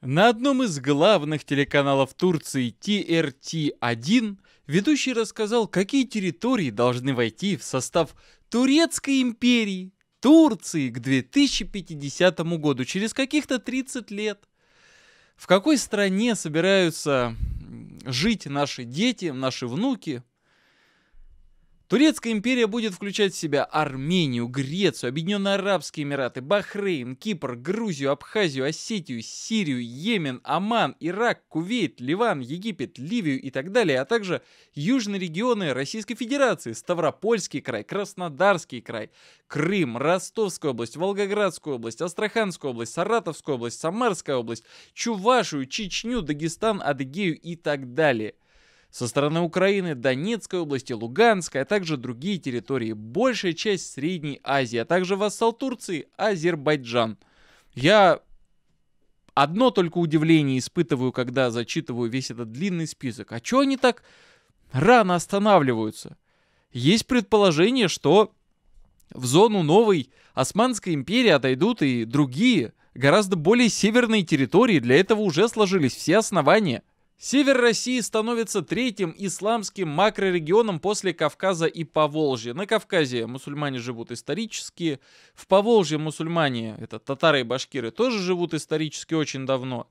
На одном из главных телеканалов Турции TRT-1 ведущий рассказал, какие территории должны войти в состав Турецкой империи, Турции к 2050 году, через каких-то 30 лет. В какой стране собираются жить наши дети, наши внуки, Турецкая империя будет включать в себя Армению, Грецию, Объединенные Арабские Эмираты, Бахрейн, Кипр, Грузию, Абхазию, Осетию, Сирию, Йемен, Оман, Ирак, Кувейт, Ливан, Египет, Ливию и так далее, а также южные регионы Российской Федерации, Ставропольский край, Краснодарский край, Крым, Ростовская область, Волгоградская область, Астраханская область, Саратовская область, Самарская область, Чувашию, Чечню, Дагестан, Адыгею и так далее – со стороны Украины, Донецкой области, Луганской, а также другие территории, большая часть Средней Азии, а также вассал Турции, Азербайджан. Я одно только удивление испытываю, когда зачитываю весь этот длинный список. А чё они так рано останавливаются? Есть предположение, что в зону новой Османской империи отойдут и другие, гораздо более северные территории, для этого уже сложились все основания – Север России становится третьим исламским макрорегионом после Кавказа и Поволжья. На Кавказе мусульмане живут исторически, в Поволжье мусульмане, это татары и башкиры, тоже живут исторически очень давно.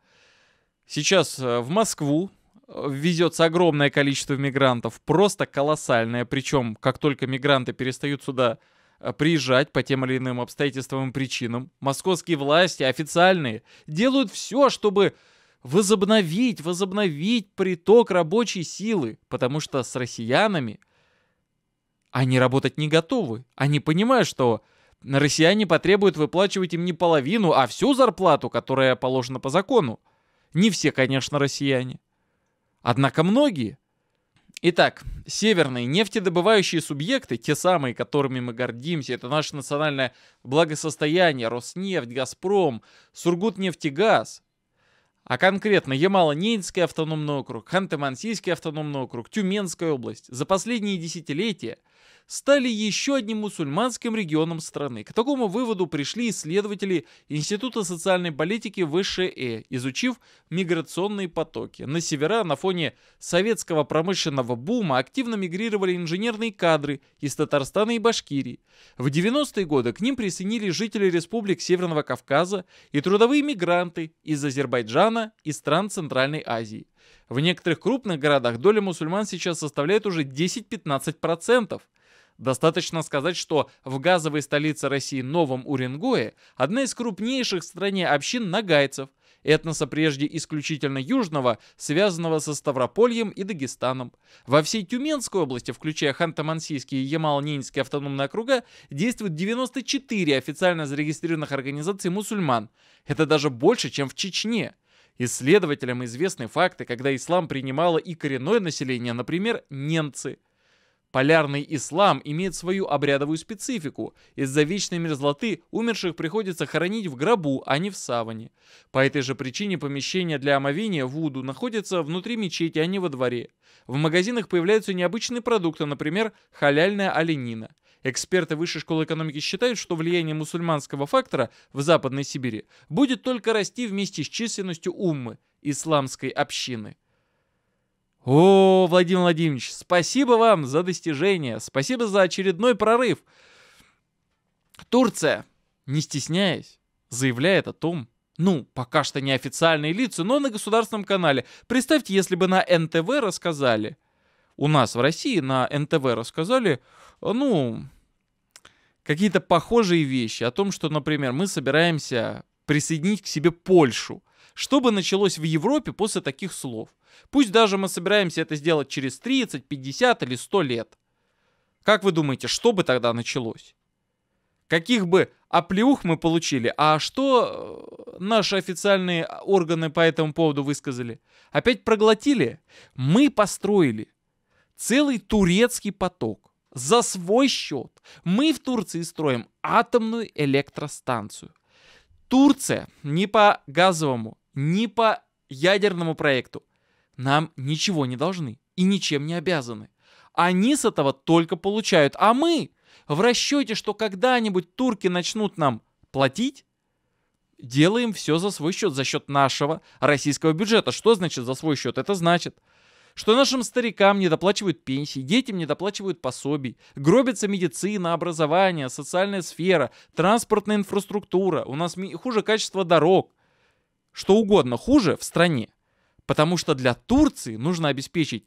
Сейчас э, в Москву э, везется огромное количество мигрантов, просто колоссальное. Причем, как только мигранты перестают сюда э, приезжать по тем или иным обстоятельствам и причинам, московские власти официальные делают все, чтобы возобновить, возобновить приток рабочей силы, потому что с россиянами они работать не готовы. Они понимают, что россияне потребуют выплачивать им не половину, а всю зарплату, которая положена по закону. Не все, конечно, россияне. Однако многие. Итак, северные нефтедобывающие субъекты, те самые, которыми мы гордимся, это наше национальное благосостояние, Роснефть, Газпром, Сургутнефтегаз, а конкретно Ямало-Ненецкий автономный округ, Ханты-Мансийский автономный округ, Тюменская область, за последние десятилетия – стали еще одним мусульманским регионом страны. К такому выводу пришли исследователи Института социальной политики ВШЭ, изучив миграционные потоки. На севера на фоне советского промышленного бума активно мигрировали инженерные кадры из Татарстана и Башкирии. В 90-е годы к ним присоединились жители республик Северного Кавказа и трудовые мигранты из Азербайджана и стран Центральной Азии. В некоторых крупных городах доля мусульман сейчас составляет уже 10-15%. Достаточно сказать, что в газовой столице России Новом Уренгое одна из крупнейших в стране общин нагайцев, этноса прежде исключительно южного, связанного со Ставропольем и Дагестаном. Во всей Тюменской области, включая Ханты-Мансийский и Ямал-Ненецкий автономные округа, действуют 94 официально зарегистрированных организаций мусульман. Это даже больше, чем в Чечне. Исследователям известны факты, когда ислам принимало и коренное население, например, ненцы. Полярный ислам имеет свою обрядовую специфику. Из-за вечной мерзлоты умерших приходится хоронить в гробу, а не в саване. По этой же причине помещения для омовения Вуду находятся внутри мечети, а не во дворе. В магазинах появляются необычные продукты, например, халяльная оленина. Эксперты Высшей школы экономики считают, что влияние мусульманского фактора в Западной Сибири будет только расти вместе с численностью уммы, исламской общины. О, Владимир Владимирович, спасибо вам за достижение, спасибо за очередной прорыв. Турция, не стесняясь, заявляет о том, ну, пока что не официальные лица, но на государственном канале. Представьте, если бы на НТВ рассказали, у нас в России на НТВ рассказали, ну, какие-то похожие вещи о том, что, например, мы собираемся присоединить к себе Польшу. Что бы началось в Европе после таких слов? Пусть даже мы собираемся это сделать через 30, 50 или 100 лет. Как вы думаете, что бы тогда началось? Каких бы оплеух мы получили, а что э, наши официальные органы по этому поводу высказали? Опять проглотили? Мы построили целый турецкий поток. За свой счет мы в Турции строим атомную электростанцию. Турция не по газовому, не по ядерному проекту нам ничего не должны и ничем не обязаны. Они с этого только получают, а мы в расчете, что когда-нибудь турки начнут нам платить, делаем все за свой счет, за счет нашего российского бюджета. Что значит за свой счет? Это значит, что нашим старикам не доплачивают пенсии, детям не доплачивают пособий, гробится медицина, образование, социальная сфера, транспортная инфраструктура, у нас хуже качество дорог, что угодно хуже в стране. Потому что для Турции нужно обеспечить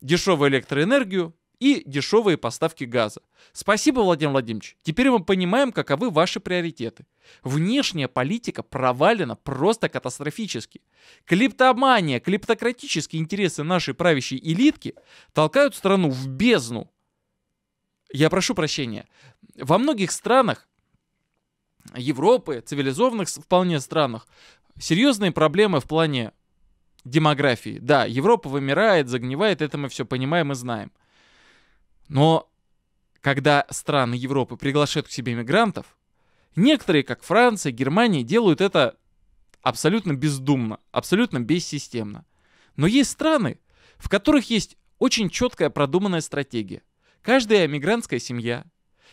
дешевую электроэнергию и дешевые поставки газа. Спасибо, Владимир Владимирович. Теперь мы понимаем, каковы ваши приоритеты. Внешняя политика провалена просто катастрофически. Клиптомания, клиптократические интересы нашей правящей элитки толкают страну в бездну. Я прошу прощения. Во многих странах Европы, цивилизованных вполне странах, серьезные проблемы в плане демографии. Да, Европа вымирает, загнивает, это мы все понимаем и знаем. Но когда страны Европы приглашают к себе мигрантов, некоторые, как Франция, Германия, делают это абсолютно бездумно, абсолютно бессистемно. Но есть страны, в которых есть очень четкая продуманная стратегия. Каждая мигрантская семья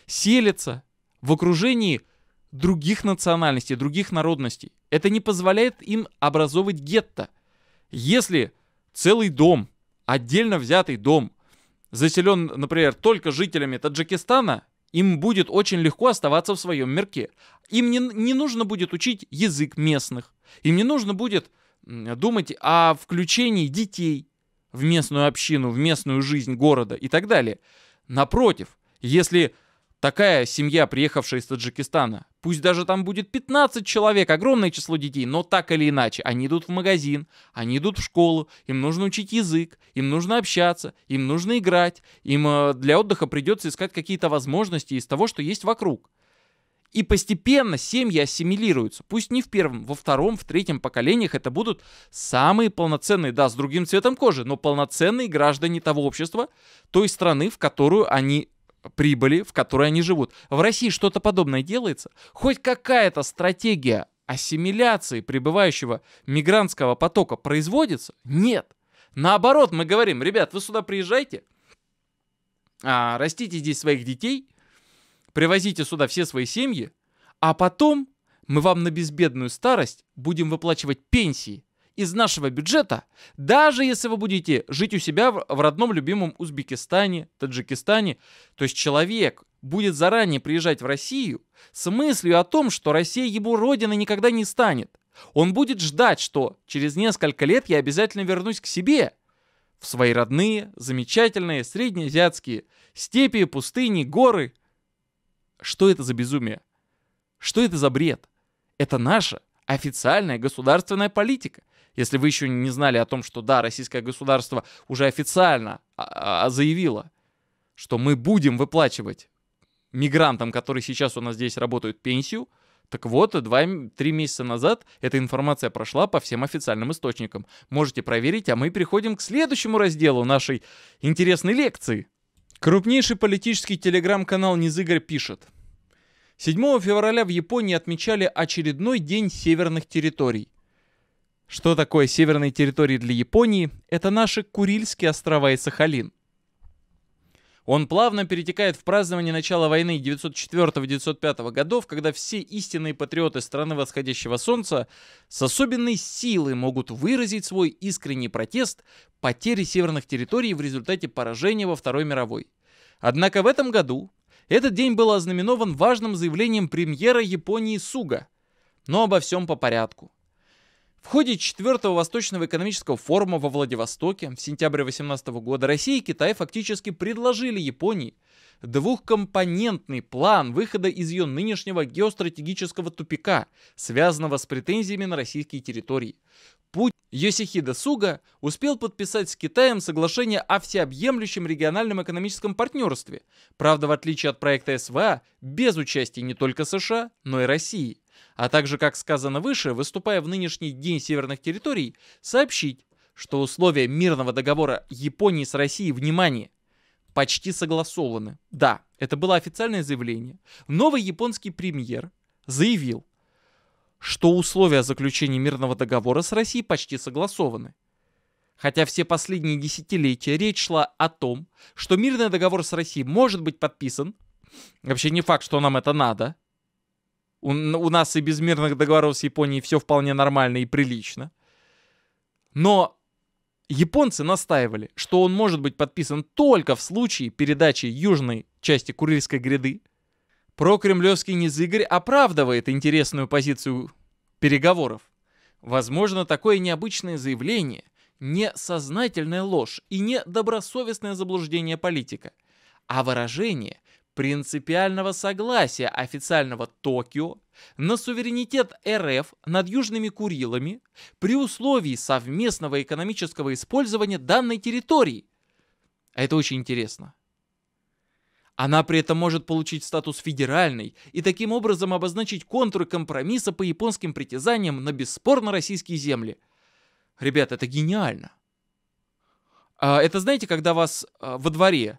селится в окружении других национальностей, других народностей. Это не позволяет им образовывать гетто – если целый дом, отдельно взятый дом, заселен, например, только жителями Таджикистана, им будет очень легко оставаться в своем мирке. Им не, не нужно будет учить язык местных. Им не нужно будет думать о включении детей в местную общину, в местную жизнь города и так далее. Напротив, если такая семья, приехавшая из Таджикистана, пусть даже там будет 15 человек, огромное число детей, но так или иначе, они идут в магазин, они идут в школу, им нужно учить язык, им нужно общаться, им нужно играть, им э, для отдыха придется искать какие-то возможности из того, что есть вокруг. И постепенно семьи ассимилируются. Пусть не в первом, во втором, в третьем поколениях это будут самые полноценные, да, с другим цветом кожи, но полноценные граждане того общества, той страны, в которую они прибыли, в которой они живут. В России что-то подобное делается? Хоть какая-то стратегия ассимиляции прибывающего мигрантского потока производится? Нет. Наоборот, мы говорим, ребят, вы сюда приезжайте, а, растите здесь своих детей, привозите сюда все свои семьи, а потом мы вам на безбедную старость будем выплачивать пенсии, из нашего бюджета, даже если вы будете жить у себя в, родном любимом Узбекистане, Таджикистане, то есть человек будет заранее приезжать в Россию с мыслью о том, что Россия его родиной никогда не станет. Он будет ждать, что через несколько лет я обязательно вернусь к себе, в свои родные, замечательные, среднеазиатские степи, пустыни, горы. Что это за безумие? Что это за бред? Это наша официальная государственная политика если вы еще не знали о том, что да, российское государство уже официально а, а, а, заявило, что мы будем выплачивать мигрантам, которые сейчас у нас здесь работают, пенсию, так вот, 2-3 месяца назад эта информация прошла по всем официальным источникам. Можете проверить, а мы переходим к следующему разделу нашей интересной лекции. Крупнейший политический телеграм-канал Низыгорь пишет. 7 февраля в Японии отмечали очередной день северных территорий. Что такое северные территории для Японии? Это наши Курильские острова и Сахалин. Он плавно перетекает в празднование начала войны 904-905 годов, когда все истинные патриоты страны восходящего солнца с особенной силой могут выразить свой искренний протест потери северных территорий в результате поражения во Второй мировой. Однако в этом году этот день был ознаменован важным заявлением премьера Японии Суга. Но обо всем по порядку. В ходе 4 Восточного экономического форума во Владивостоке в сентябре 2018 года Россия и Китай фактически предложили Японии двухкомпонентный план выхода из ее нынешнего геостратегического тупика, связанного с претензиями на российские территории. Путь Йосихида Суга успел подписать с Китаем соглашение о всеобъемлющем региональном экономическом партнерстве, правда, в отличие от проекта СВА, без участия не только США, но и России – а также, как сказано выше, выступая в нынешний День Северных Территорий, сообщить, что условия мирного договора Японии с Россией, внимание, почти согласованы. Да, это было официальное заявление. Новый японский премьер заявил, что условия заключения мирного договора с Россией почти согласованы. Хотя все последние десятилетия речь шла о том, что мирный договор с Россией может быть подписан, вообще не факт, что нам это надо, у, у нас и без мирных договоров с Японией все вполне нормально и прилично. Но японцы настаивали, что он может быть подписан только в случае передачи южной части Курильской гряды. Прокремлевский незыгорь оправдывает интересную позицию переговоров. Возможно, такое необычное заявление – не сознательная ложь и не добросовестное заблуждение политика, а выражение принципиального согласия официального Токио на суверенитет РФ над Южными Курилами при условии совместного экономического использования данной территории. А это очень интересно. Она при этом может получить статус федеральной и таким образом обозначить контуры компромисса по японским притязаниям на бесспорно российские земли. Ребята, это гениально. А, это знаете, когда вас а, во дворе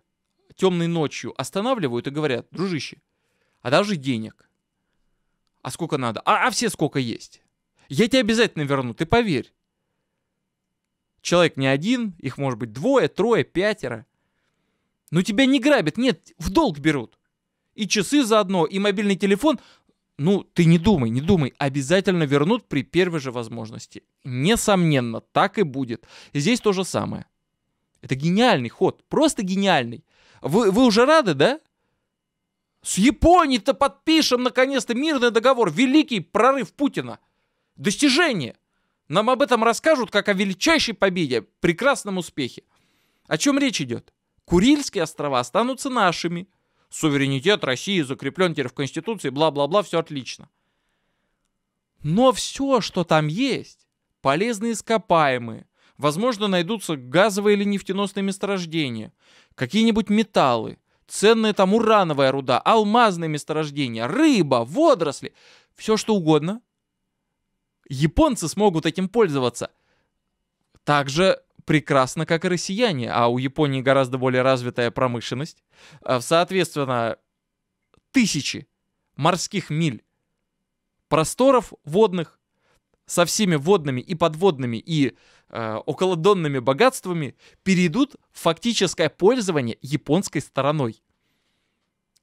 темной ночью останавливают и говорят, дружище, а даже денег. А сколько надо? А, а все сколько есть? Я тебе обязательно верну, ты поверь. Человек не один, их может быть двое, трое, пятеро. Но тебя не грабят, нет, в долг берут. И часы заодно, и мобильный телефон. Ну, ты не думай, не думай, обязательно вернут при первой же возможности. Несомненно, так и будет. И здесь то же самое. Это гениальный ход, просто гениальный. Вы, вы уже рады, да? С Японией-то подпишем, наконец-то, мирный договор. Великий прорыв Путина. Достижение. Нам об этом расскажут, как о величайшей победе, прекрасном успехе. О чем речь идет? Курильские острова останутся нашими. Суверенитет России закреплен теперь в Конституции, бла-бла-бла, все отлично. Но все, что там есть, полезные ископаемые, возможно, найдутся газовые или нефтеносные месторождения, какие-нибудь металлы, ценные там урановая руда, алмазные месторождения, рыба, водоросли, все что угодно. Японцы смогут этим пользоваться. Также прекрасно, как и россияне, а у Японии гораздо более развитая промышленность. А, соответственно, тысячи морских миль просторов водных со всеми водными и подводными и Э, околодонными богатствами перейдут в фактическое пользование японской стороной.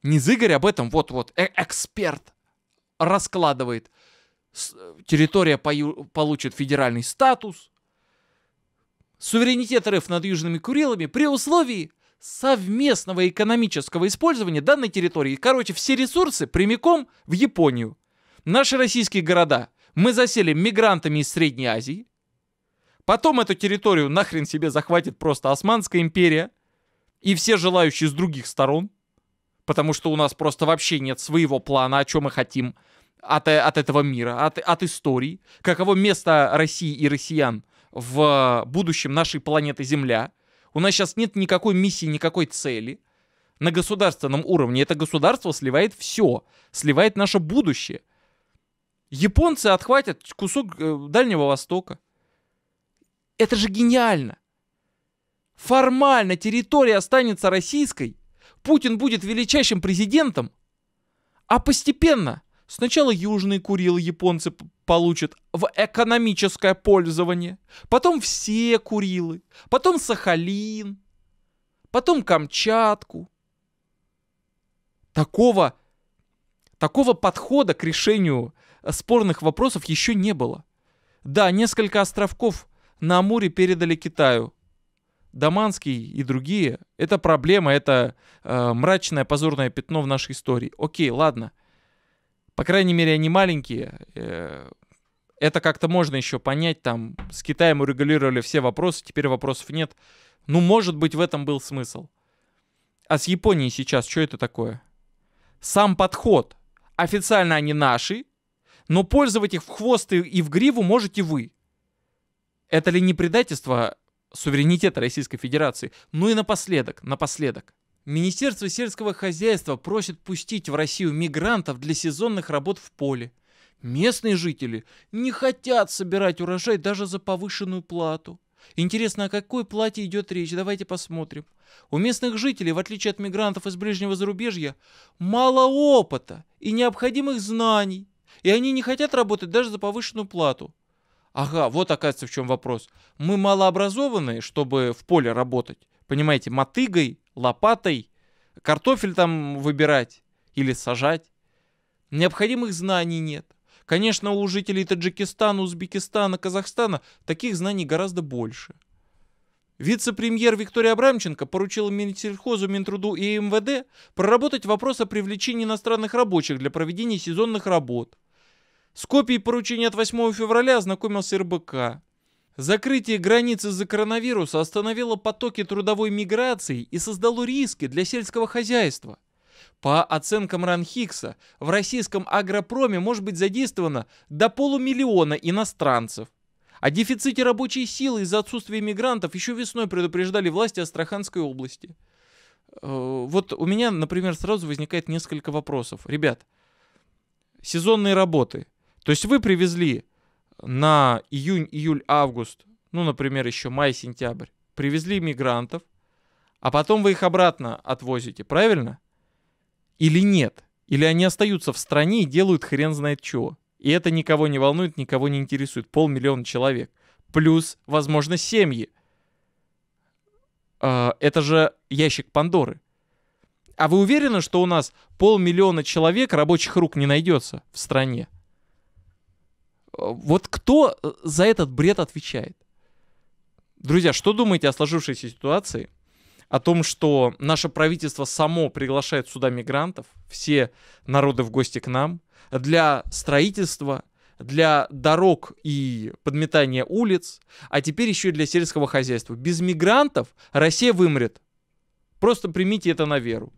Низыгорь об этом вот-вот э эксперт раскладывает. С э, территория получит федеральный статус. Суверенитет РФ над Южными Курилами при условии совместного экономического использования данной территории. Короче, все ресурсы прямиком в Японию. Наши российские города мы засели мигрантами из Средней Азии, Потом эту территорию нахрен себе захватит просто Османская империя и все желающие с других сторон, потому что у нас просто вообще нет своего плана, о чем мы хотим от, э, от этого мира, от, от истории, каково место России и россиян в будущем нашей планеты Земля. У нас сейчас нет никакой миссии, никакой цели на государственном уровне. Это государство сливает все, сливает наше будущее. Японцы отхватят кусок э, Дальнего Востока. Это же гениально! Формально территория останется российской, Путин будет величайшим президентом, а постепенно сначала южные Курилы японцы получат в экономическое пользование, потом все Курилы, потом Сахалин, потом Камчатку. Такого, такого подхода к решению э, спорных вопросов еще не было. Да, несколько островков на Амуре передали Китаю. Даманский и другие. Это проблема, это э, мрачное позорное пятно в нашей истории. Окей, ладно. По крайней мере, они маленькие. Э, это как-то можно еще понять. Там с Китаем урегулировали все вопросы, теперь вопросов нет. Ну, может быть, в этом был смысл. А с Японией сейчас что это такое? Сам подход. Официально они наши, но пользовать их в хвост и, и в гриву можете вы. Это ли не предательство суверенитета Российской Федерации? Ну и напоследок, напоследок. Министерство сельского хозяйства просит пустить в Россию мигрантов для сезонных работ в поле. Местные жители не хотят собирать урожай даже за повышенную плату. Интересно, о какой плате идет речь? Давайте посмотрим. У местных жителей, в отличие от мигрантов из ближнего зарубежья, мало опыта и необходимых знаний. И они не хотят работать даже за повышенную плату. Ага, вот оказывается в чем вопрос. Мы малообразованные, чтобы в поле работать. Понимаете, мотыгой, лопатой, картофель там выбирать или сажать. Необходимых знаний нет. Конечно, у жителей Таджикистана, Узбекистана, Казахстана таких знаний гораздо больше. Вице-премьер Виктория Абрамченко поручила Минсельхозу, Минтруду и МВД проработать вопрос о привлечении иностранных рабочих для проведения сезонных работ – с копией поручения от 8 февраля ознакомился РБК. Закрытие границы из-за коронавируса остановило потоки трудовой миграции и создало риски для сельского хозяйства. По оценкам Ранхикса, в российском агропроме может быть задействовано до полумиллиона иностранцев. О дефиците рабочей силы из-за отсутствия мигрантов еще весной предупреждали власти Астраханской области. Э, вот у меня, например, сразу возникает несколько вопросов. Ребят, сезонные работы – то есть вы привезли на июнь, июль, август, ну, например, еще май, сентябрь, привезли мигрантов, а потом вы их обратно отвозите, правильно? Или нет? Или они остаются в стране и делают хрен знает чего? И это никого не волнует, никого не интересует. Полмиллиона человек. Плюс, возможно, семьи. А, это же ящик Пандоры. А вы уверены, что у нас полмиллиона человек рабочих рук не найдется в стране? А, вот кто э, за этот бред отвечает? Друзья, что думаете о сложившейся ситуации? О том, что наше правительство само приглашает сюда мигрантов, все народы в гости к нам, для строительства, для дорог и подметания улиц, а теперь еще и для сельского хозяйства. Без мигрантов Россия вымрет. Просто примите это на веру.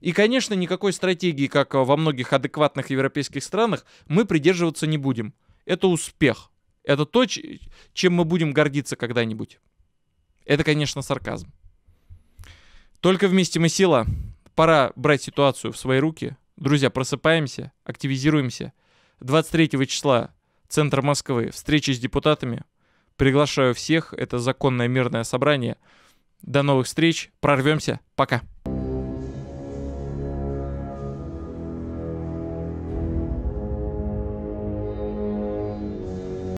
И, конечно, никакой стратегии, как во многих адекватных европейских странах, мы придерживаться не будем это успех. Это то, чем мы будем гордиться когда-нибудь. Это, конечно, сарказм. Только вместе мы сила. Пора брать ситуацию в свои руки. Друзья, просыпаемся, активизируемся. 23 числа центр Москвы, встречи с депутатами. Приглашаю всех, это законное мирное собрание. До новых встреч, прорвемся, пока.